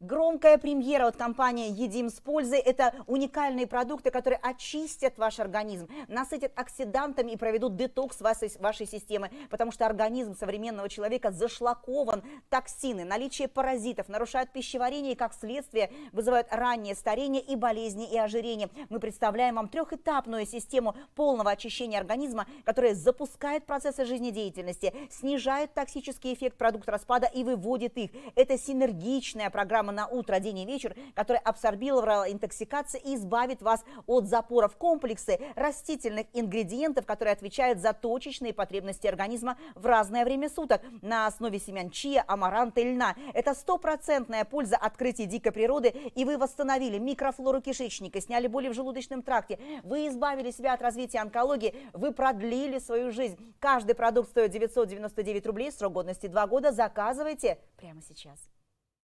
Громкая премьера от компании «Едим с пользой» – это уникальные продукты, которые очистят ваш организм, насытят оксидантами и проведут детокс вашей, вашей системы, потому что организм современного человека зашлакован, токсины, наличие паразитов нарушают пищеварение и, как следствие, вызывают раннее старение и болезни и ожирение. Мы представляем вам трехэтапную систему полного очищения организма, которая запускает процессы жизнедеятельности, снижает токсический эффект продукт распада и выводит их. Это синергичная программа программа на утро, день и вечер, которая абсорбировала интоксикацию и избавит вас от запоров комплексы растительных ингредиентов, которые отвечают за точечные потребности организма в разное время суток на основе семян чия, амаранта и льна. Это стопроцентная польза открытия дикой природы, и вы восстановили микрофлору кишечника, сняли боли в желудочном тракте, вы избавили себя от развития онкологии, вы продлили свою жизнь. Каждый продукт стоит 999 рублей, срок годности 2 года. Заказывайте прямо сейчас.